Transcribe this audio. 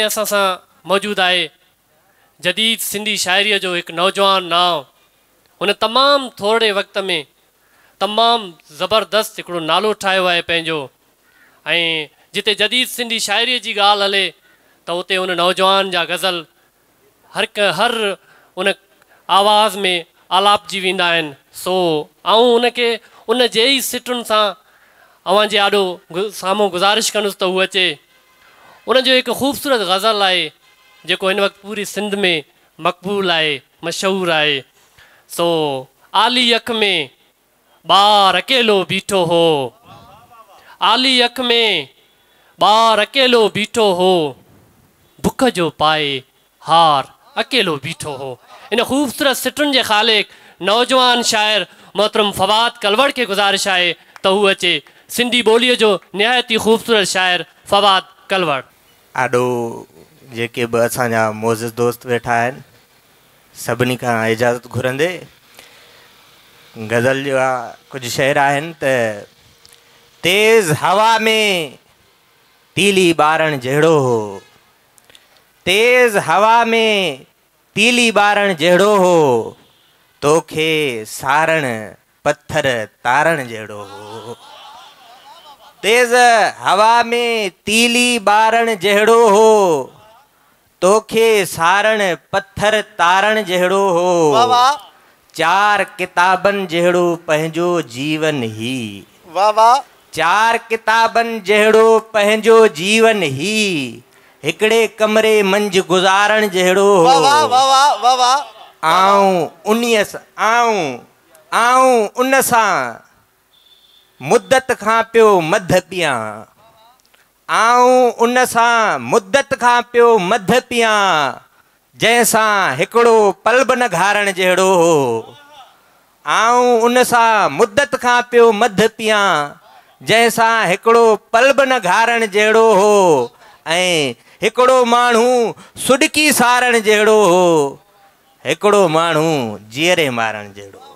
असां सां मौजूदु आहे जदीद सिंधी शाइरी जो हिकु नौजवान नाव हुन तमामु थोरे वक़्त में तमामु ज़बरदस्तु हिकिड़ो नालो ठाहियो आहे पंहिंजो ऐं जिते जदीद सिंधी शाइरीअ जी ॻाल्हि हले त उते उन नौजवान जा गज़ल हर क हर उन आवाज़ में आलापजी वेंदा आहिनि सो ऐं उनखे उन जे ई सिटुनि सां अव्हांजे ॾाढो साम्हूं गुज़ारिश कंदुसि त उहा अचे उन जो ख़ूबसूरत ग़ज़ल है जो इन वक्त पूरी सिंध में मक़बूल है मशहूर आहे सो आली यख में बार अकेलो बीठो हो आली अख में बार अकेलो बीठो हो बुख जो पाए हार अकेलो बीठो हो इन ख़ूबसूरत सिटुनि के ख़ालिक नौजवान शायर मोहतरम फवाद कलवड़ के गुज़ारिश है त अचे सिंधी ॿोलीअ जो ही ख़ूबसूरत शायर फवाद कलवड़ आडो जेके बि असांजा मोज़ दोस्त वेठा आहिनि सभिनी खां इजाज़त घुरंदे गज़ल जा कुझु शेर आहिनि त तेज़ हवा में तीली ॿारण जहिड़ो हो तेज़ हवा में तीली ॿारण जहिड़ो हो तोखे सारण पत्थर तारण जहिड़ो हो तेज हवा में तीली बारण जहड़ो हो तोखे सारण पत्थर तारण जहड़ो हो चार किताबन जहड़ो पहंजो जीवन ही वावा चार किताबन जहड़ो पहंजो जीवन ही हिकड़े कमरे मंज गुज़ारण जहिड़ो आऊं उन सां आऊं आऊं उन सां मुद्दत खां पियो मध पियां आऊं उन सां मुद्दत खां पियो मध पियां जैसा हिकड़ो पल बि घारण जेड़ो हो आऊं उन सां मुद्दत खां पियो मध पियां जैसा हिकड़ो पल बि घारण जेड़ो हो ऐं हिकड़ो मानू सुडकी सारण जेड़ो हो हिकड़ो मानू जीरे मारण जेड़ो